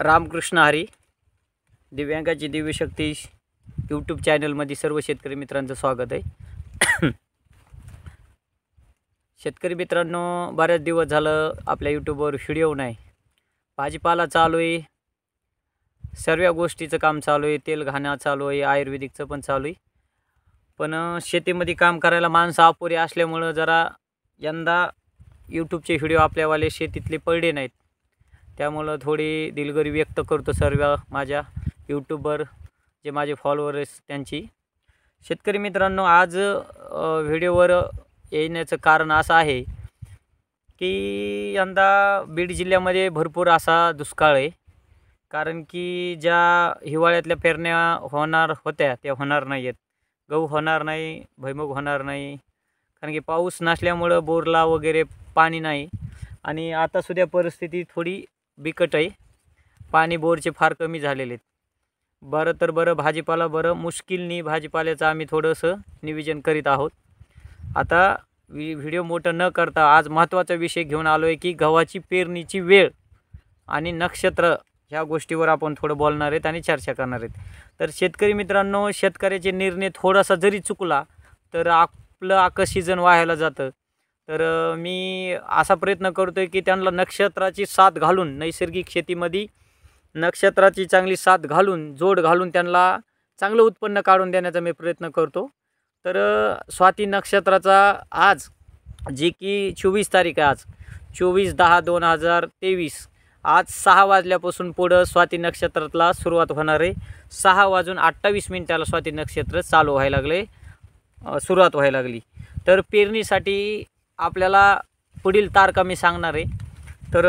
रामकृष्ण हरी दिव्यांगाची दिव्यशक्ती यूट्यूब चॅनलमध्ये सर्व शेतकरी मित्रांचं स्वागत आहे शेतकरी मित्रांनो बऱ्याच दिवस झालं आपल्या यूट्यूबवर व्हिडिओ नाही भाजीपाला चालू आहे सर्व गोष्टीचं काम चालू आहे तेल घाणं चालू आहे आयुर्वेदिकचं पण चालू आहे पण शेतीमध्ये काम करायला माणसं अपुरी असल्यामुळं जरा यंदा यूट्यूबचे व्हिडिओ आपल्यावाले शेतीतले पडले नाहीत त्यामुळं थोडी दिलगिरी व्यक्त करतो सर्व माझ्या यूट्यूबर जे माझे फॉलोअर्स त्यांची शेतकरी मित्रांनो आज व्हिडिओवर येण्याचं कारण असं आहे की यंदा बीड जिल्ह्यामध्ये भरपूर असा दुष्काळ आहे कारण की ज्या हिवाळ्यातल्या पेरण्या होणार होत्या त्या होणार नाही आहेत गहू होणार नाही भैमुग होणार नाही कारण की पाऊस नसल्यामुळं बोरला वगैरे पाणी नाही आणि आतासुद्धा परिस्थिती थोडी बिकट आहे पाणी बोरचे फार कमी झालेले आहेत बरं तर बरं भाजीपाला बरं मुश्किलनी भाजीपाल्याचं आम्ही थोडंसं निवेदन करीत आहोत आता व्हिडिओ मोठं न करता आज महत्त्वाचा विषय घेऊन आलो आहे की गव्हाची पेरणीची वेळ आणि नक्षत्र ह्या गोष्टीवर आपण थोडं बोलणार आहेत आणि चर्चा करणार आहेत तर शेतकरी मित्रांनो शेतकऱ्याचे निर्णय थोडासा जरी चुकला तर आपलं आकं सीजन व्हायला जातं तर मी असा प्रयत्न करतो आहे की त्यांना नक्षत्राची साथ घालून नैसर्गिक शेतीमध्ये नक्षत्राची चांगली साथ घालून जोड घालून त्यांना चांगलं उत्पन्न काढून देण्याचा मी प्रयत्न करतो तर स्वाती नक्षत्राचा आज जे की चोवीस तारीख आहे आज चोवीस दहा दोन हजार तेवीस आज सहा वाजल्यापासून पुढं स्वाती नक्षत्रातला सुरुवात होणार आहे सहा वाजून अठ्ठावीस मिनिटाला स्वाती नक्षत्र चालू व्हायला लागले सुरुवात व्हायला लागली तर पेरणीसाठी आपल्याला पुढील तारखा मी सांगणार आहे तर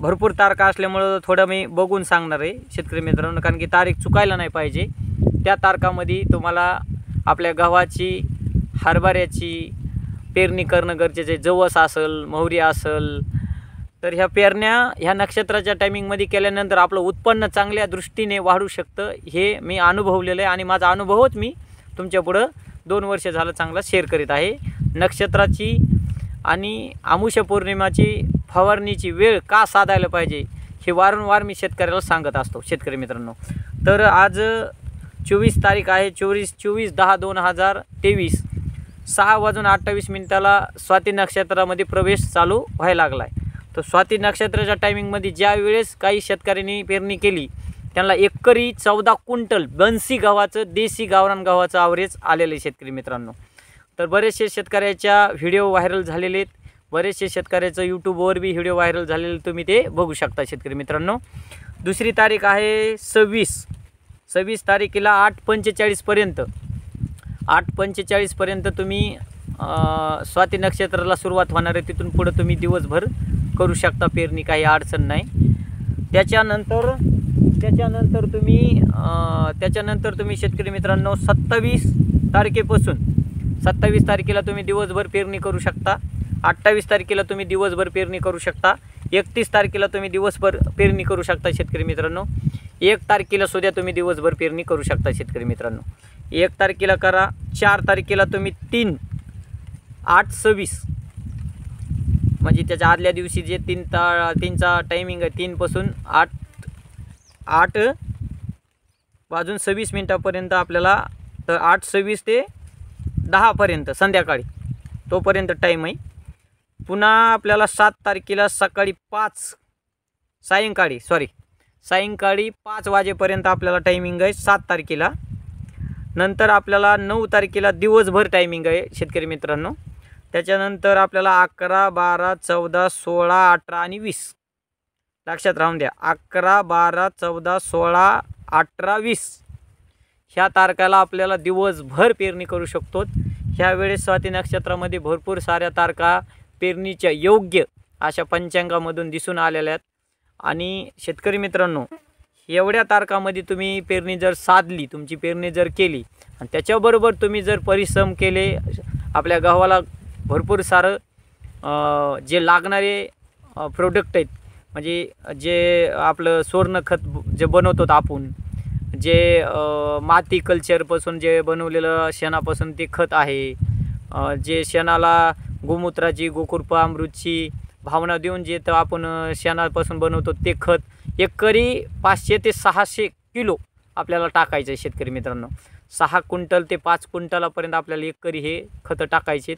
भरपूर तारखा असल्यामुळं थोडं मी बघून सांगणार आहे शेतकरी मित्रांनो कारण की तारीख चुकायला नाही पाहिजे त्या तारखामध्ये तुम्हाला आपल्या गव्हाची हरभऱ्याची पेरणी करणं गरजेचं आहे जवस असेल मोहरी असेल तर ह्या पेरण्या ह्या नक्षत्राच्या टायमिंगमध्ये केल्यानंतर आपलं उत्पन्न चांगल्या दृष्टीने वाढू शकतं हे मी अनुभवलेलं आहे आणि माझा अनुभवच मी तुमच्यापुढं दोन वर्ष झालं चांगला शेअर करीत आहे नक्षत्राची आणि आमुष पौर्णिमाची फवारणीची वेळ का साधायला पाहिजे हे वारंवार मी शेतकऱ्याला सांगत असतो शेतकरी मित्रांनो तर आज चोवीस तारीख आहे चोवीस चोवीस दहा दोन हजार तेवीस सहा वाजून अठ्ठावीस मिनिटाला स्वाती नक्षत्रामध्ये प्रवेश चालू व्हायला लागला आहे तर स्वाती नक्षत्राच्या टायमिंगमध्ये ज्या वेळेस काही शेतकऱ्यांनी पेरणी केली त्यांना एकरी चौदा क्विंटल बन्सी गव्हाचं देशी गावरान गव्हाचं आवरेज आलेलं आहे शेतकरी मित्रांनो तर बरेचसे शेतकऱ्याच्या व्हिडिओ व्हायरल झालेले आहेत बरेचसे शेतकऱ्याचं यूट्यूबवर बी व्हिडिओ व्हायरल झालेले तुम्ही ते बघू शकता शेतकरी मित्रांनो दुसरी तारीख आहे सव्वीस सव्वीस तारखेला आठ पंचेचाळीसपर्यंत आठ पंचेचाळीसपर्यंत तुम्ही स्वाती नक्षत्राला सुरुवात होणार आहे तिथून पुढं तुम्ही दिवसभर करू शकता पेरणी काही अडचण नाही त्याच्यानंतर त्याच्यानंतर तुम्ही त्याच्यानंतर तुम्ही शेतकरी मित्रांनो सत्तावीस तारखेपासून सत्तावीस तारखेला तुम्ही दिवसभर पेरणी करू शकता अठ्ठावीस तारखेला तुम्ही दिवसभर पेरणी करू शकता एकतीस तारखेला तुम्ही दिवसभर पेरणी करू शकता शेतकरी मित्रांनो एक तारखेला सुद्धा तुम्ही दिवसभर पेरणी करू शकता शेतकरी मित्रांनो एक तारखेला करा चार तारखेला तुम्ही तीन आठ सव्वीस म्हणजे त्याच्या आदल्या दिवशी जे तीन ता तीनचा टायमिंग आहे तीनपासून आठ आठ वाजून सव्वीस मिनटापर्यंत आपल्याला तर आठ सव्वीस ते दहापर्यंत संध्याकाळी तोपर्यंत टाईम आहे पुन्हा आपल्याला सात तारखेला सकाळी पाच सायंकाळी सॉरी सायंकाळी पाच वाजेपर्यंत आपल्याला टायमिंग आहे सात तारखेला नंतर आपल्याला नऊ तारखेला दिवसभर टायमिंग आहे शेतकरी मित्रांनो त्याच्यानंतर आपल्याला अकरा बारा चौदा सोळा अठरा आणि वीस लक्षात राहून द्या अकरा बारा चौदा सोळा अठरा वीस ह्या तारकाला आपल्याला दिवसभर पेरणी करू शकतो ह्या वेळेस स्वाती नक्षत्रामध्ये भरपूर साऱ्या तारका पेरणीच्या योग्य अशा पंचांगामधून दिसून आलेल्या आहेत आणि शेतकरी मित्रांनो एवढ्या तारकामध्ये तुम्ही पेरणी जर साधली तुमची पेरणी जर केली आणि त्याच्याबरोबर तुम्ही जर परिश्रम केले आपल्या गव्हाला भरपूर सारं जे लागणारे प्रोडक्ट आहेत म्हणजे जे आपलं सुवर्णखत जे बनवतो आपण जे माती कल्चरपासून जे बनवलेलं शेणापासून ते खत आहे जे शेणाला गोमूत्राची गोकुर्प अमृतची भावना देऊन जे तर आपण शेणापासून बनवतो ते खत एकरी पाचशे ते सहाशे किलो आपल्याला टाकायचं आहे शेतकरी मित्रांनो सहा क्विंटल ते पाच क्विंटलापर्यंत आपल्याला एकरी हे खतं टाकायचे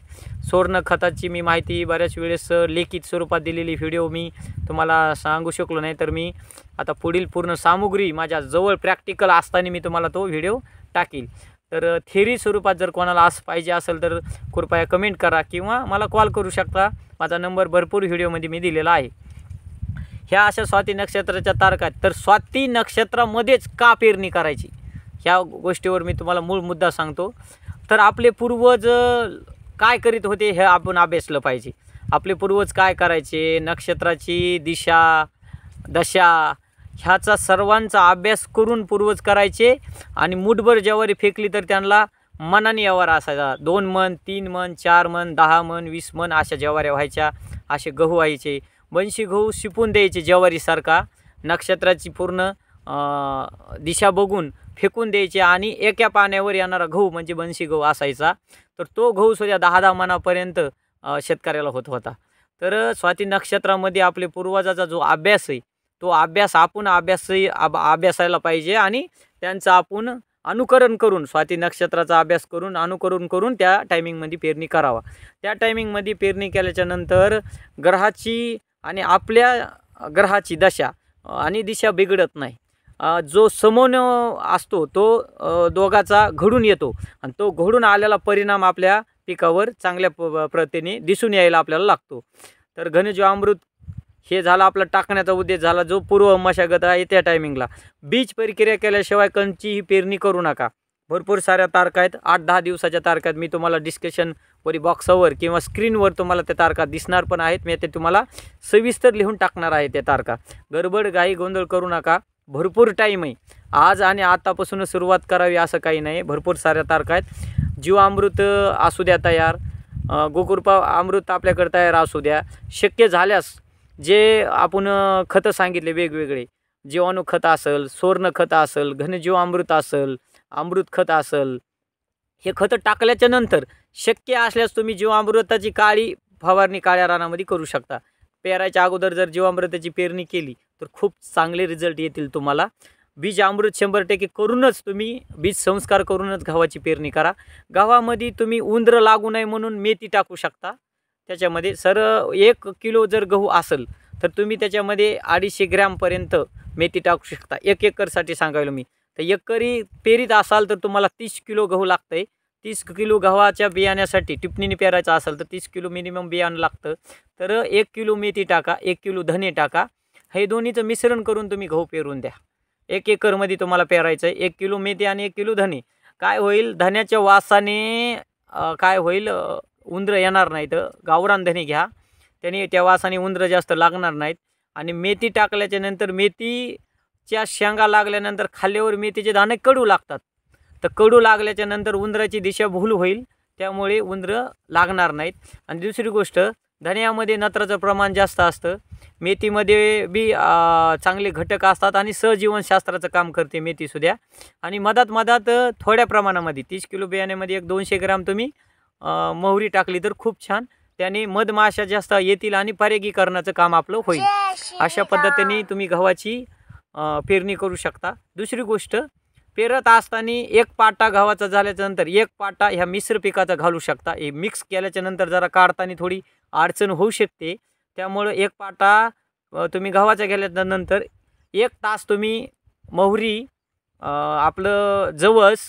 सोर्ण खताची मी माहिती बऱ्याच वेळेस लेखित स्वरूपात दिलेली व्हिडिओ मी तुम्हाला सांगू शकलो नाही तर मी आता पुढील पूर्ण सामुग्री माझ्या जवळ प्रॅक्टिकल असताना मी तुम्हाला तो व्हिडिओ टाकेल तर थेरी स्वरूपात जर कोणाला असं पाहिजे असेल तर कृपया कमेंट करा किंवा मला कॉल करू शकता माझा नंबर भरपूर व्हिडिओमध्ये मी दिलेला आहे ह्या अशा स्वाती नक्षत्राच्या तारखा आहेत तर स्वाती नक्षत्रामध्येच का पेरणी करायची ह्या गोष्टीवर मी तुम्हाला मूळ मुद्दा सांगतो तर आपले पूर्वज काय करीत होते हे आपण अभ्यासलं पाहिजे आपले पूर्वज काय करायचे नक्षत्राची दिशा दशा ह्याचा सर्वांचा अभ्यास करून पूर्वज करायचे आणि मुठभर ज्यावारी फेकली तर त्यांना मनाने यावर असायचा दोन मन तीन मन चार मन दहा मन वीस मन अशा जेवाऱ्या व्हायच्या असे गहू व्हायचे वंशी गहू शिपून द्यायचे जेवारीसारखा नक्षत्राची पूर्ण दिशा बघून फेकून द्यायचे आणि एका पाण्यावर येणारा गहू म्हणजे बनशी गहू असायचा तर तो गहू सुद्धा दहा दहा मनापर्यंत शेतकऱ्याला होत होता तर स्वाती नक्षत्रामध्ये आपले पूर्वजाचा जो अभ्यास आहे तो अभ्यास आपण अभ्यासही अभ्यासायला पाहिजे आणि त्यांचं आपण अनुकरण करून स्वाती नक्षत्राचा अभ्यास करून अनुकरण करून त्या टायमिंगमध्ये पेरणी करावा त्या टायमिंगमध्ये पेरणी केल्याच्या नंतर ग्रहाची आणि आपल्या ग्रहाची दशा आणि दिशा बिघडत नाही जो समन्वय असतो तो दोघाचा घडून येतो आणि तो घडून आलेला परिणाम आपल्या पिकावर चांगल्या प प्रतीने दिसून यायला आपल्याला लागतो तर अमृत हे झालं आपला टाकण्याचा उद्देश झाला जो पूर्व मशागत आहे त्या टायमिंगला बीज प्रक्रिया केल्याशिवाय कंचीही पेरणी करू नका भरपूर साऱ्या तारखा आहेत आठ दहा दिवसाच्या तारखा आहेत मी तुम्हाला डिस्कशन वरी बॉक्सवर किंवा स्क्रीनवर तुम्हाला त्या तारखा दिसणार पण आहेत मी ते तुम्हाला सविस्तर लिहून टाकणार आहे त्या तारखा गडबड गाई गोंधळ करू नका भरपूर टाईम आहे आज आणि आतापासून सुरुवात करावी असं काही नाही भरपूर साऱ्या तारखा आहेत जीव अमृत असू द्या तयार गोकृपा अमृत आपल्याकडे तयार असू द्या शक्य झाल्यास जे आपण खतं सांगितले वेगवेगळे जीवाणू खत असेल सोर्ण खत घन घनजीव अमृत असेल अमृत खत असेल हे खतं टाकल्याच्या नंतर शक्य असल्यास तुम्ही जीवामृताची काळी फवारणी काळ्या रानामध्ये करू शकता पेरायच्या अगोदर जर जीवामृताची पेरणी केली तर खूप चांगले रिझल्ट येतील तुम्हाला बीज अमृत शंभर टक्के करूनच तुम्ही बीज संस्कार करूनच गव्हाची पेरणी करा गव्हामध्ये तुम्ही उंदरं लागू नये म्हणून मेथी टाकू शकता त्याच्यामध्ये सर एक किलो जर गहू असेल तर तुम्ही त्याच्यामध्ये अडीचशे ग्रॅमपर्यंत मेथी टाकू शकता एक एकरसाठी सांगायलो मी तर एकरी पेरीत असाल तर तुम्हाला तीस किलो गहू लागतं आहे तीस किलो गव्हाच्या बियाण्यासाठी टिपणीने पेरायचं असेल तर तीस किलो मिनिमम बियाणं लागतं तर एक किलो मेथी टाका एक किलो धने टाका हे दोन्हीचं मिश्रण करून तुम्ही गहू पेरून द्या एक एकरमध्ये तुम्हाला पेरायचं आहे एक किलो मेथी आणि एक किलो धने काय होईल धन्याच्या वासाने काय होईल उंदरं येणार नाहीत गावरान धने घ्या त्याने त्या वासाने उंदरं जास्त लागणार नाहीत आणि मेथी टाकल्याच्या नंतर मेथीच्या शेंगा लागल्यानंतर खाल्ल्यावर मेथीचे दाणे कडू लागतात तर कडू लागल्याच्या नंतर उंदराची दिशा भूल होईल त्यामुळे उंदरं लागणार नाहीत आणि दुसरी गोष्ट धनियामध्ये नत्राचं प्रमाण जास्त असतं मेथीमध्ये बी चांगले घटक असतात आणि सजीवनशास्त्राचं काम करते मेथीसुद्धा आणि मधात मधात थोड्या प्रमाणामध्ये तीस किलो बियाण्यामध्ये एक दोनशे ग्राम तुम्ही मोहरी टाकली तर खूप छान त्याने मधमाशा जास्त येतील आणि परेगीकरणाचं काम आपलं होईल अशा पद्धतीने तुम्ही गव्हाची पेरणी करू शकता दुसरी गोष्ट पेरत असताना एक पाटा गव्हाचा झाल्याच्या नंतर एक पाटा ह्या मिश्र पिकाचा घालू शकता हे मिक्स केल्याच्या नंतर जरा काढताना थोडी अडचण होऊ शकते त्यामुळं एक पाटा तुम्ही गव्हाचा गेल्यानंतर एक तास तुम्ही मोहरी आपलं जवस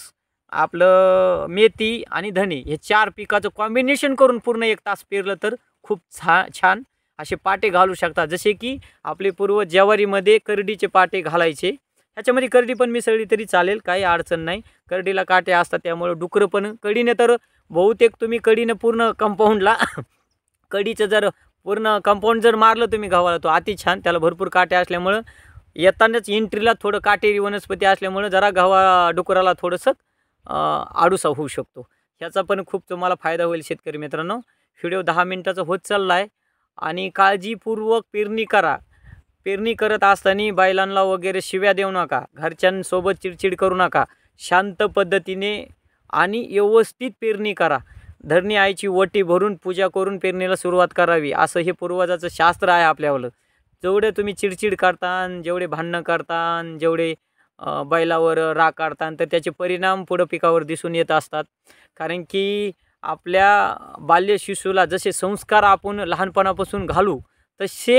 आपलं मेथी आणि धने हे चार पिकाचं कॉम्बिनेशन करून पूर्ण एक तास पेरलं तर खूप छा छान असे पाटे घालू शकता जसे की आपले पूर्व ज्वारीमध्ये करडीचे पाटे घालायचे ह्याच्यामध्ये करडी पण मिसळली तरी चालेल काही अडचण नाही करडीला काटे असतात त्यामुळं डुकरं पण कडीने तर बहुतेक तुम्ही कडीने पूर्ण कंपाऊंडला कडीचं जर पूर्ण कंपाऊंड जर मारलं तुम्ही गव्हाला तो अति छान त्याला भरपूर काटे असल्यामुळं येतानाच एंट्रीला थोडं काटेरी वनस्पती असल्यामुळं जरा गव्हा डुकराला थोडंसं आडूसा होऊ शकतो ह्याचा पण खूप तुम्हाला फायदा होईल शेतकरी मित्रांनो व्हिडिओ दहा मिनटाचा होत चालला आहे आणि काळजीपूर्वक पेरणी करा पेरणी करत असताना बैलांना वगैरे शिव्या देऊ नका घरच्यांसोबत चिडचिड करू नका शांत पद्धतीने आणि व्यवस्थित पेरणी करा धरणी आईची ओटी भरून पूजा करून पेरणीला सुरुवात करावी असं हे पूर्वजाचं शास्त्र आहे आपल्यावर जेवढे तुम्ही चिडचिड करतान जेवढे भांडणं करतान जेवढे बैलावर राग काढतान तर त्याचे परिणाम पुढं पिकावर दिसून येत असतात कारण की आपल्या बाल्य शिशूला जसे संस्कार आपण लहानपणापासून घालू तसे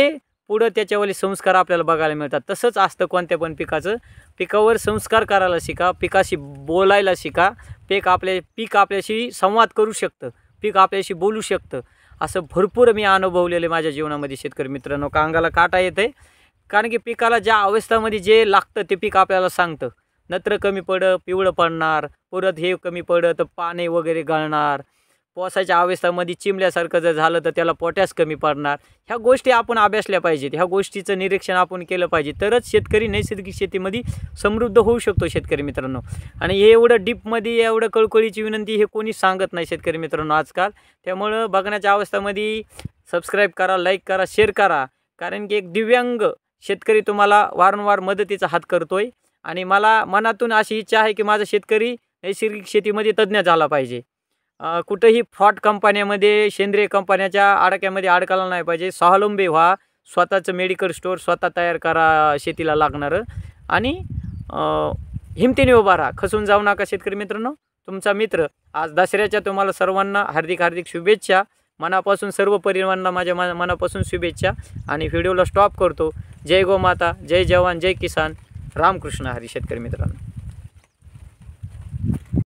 पुढं त्याच्यावाले संस्कार आपल्याला बघायला मिळतात तसंच असतं कोणत्या पण पिकाचं पिकावर संस्कार करायला शिका पिकाशी बोलायला शिका पीक आपल्या पीक आपल्याशी संवाद करू शकतं पीक आपल्याशी बोलू शकतं असं भरपूर मी अनुभवलेलं माझ्या जीवनामध्ये शेतकरी मित्रांनो कांगाला अंगाला काटा येते कारण की पिकाला ज्या अवस्थामध्ये जे लागतं ते पीक आपल्याला सांगतं नत्र कमी पडं पिवळं पडणार परत हे कमी पडत पाने वगैरे गळणार पोसाच्या अवस्थामध्ये चिमल्यासारखं जर झालं तर त्याला पोटॅश कमी पडणार ह्या गोष्टी आपण अभ्यासल्या पाहिजेत ह्या गोष्टीचं निरीक्षण आपण केलं पाहिजे तरच शेतकरी नैसर्गिक शेतीमध्ये समृद्ध होऊ शकतो शेतकरी मित्रांनो आणि हे एवढं डीपमध्ये एवढं कळकळीची विनंती हे कोणीच सांगत नाही शेतकरी मित्रांनो आजकाल त्यामुळं बघण्याच्या अवस्थामध्ये सबस्क्राईब करा लाईक करा शेअर करा कारण की एक दिव्यांग शेतकरी तुम्हाला वारंवार मदतीचा हात करतोय आणि मला मनातून अशी इच्छा आहे की माझा शेतकरी नैसर्गिक शेतीमध्ये तज्ज्ञ झाला पाहिजे कुठंही फ्रॉड कंपन्यामध्ये सेंद्रिय कंपन्याच्या अडक्यामध्ये अडकायला नाही पाहिजे स्वावलंबी व्हा स्वतःचं मेडिकल स्टोअर स्वतः तयार करा शेतीला लागणारं आणि हिमतीने उभा राहा खसून जाऊ नका शेतकरी मित्रांनो तुमचा मित्र आज दसऱ्याच्या तुम्हाला सर्वांना हार्दिक हार्दिक शुभेच्छा मनापासून सर्व परिवारांना माझ्या मना मनापासून शुभेच्छा आणि व्हिडिओला स्टॉप करतो जय गोमाता जय जवान जय किसान रामकृष्ण हरी शेतकरी मित्रांनो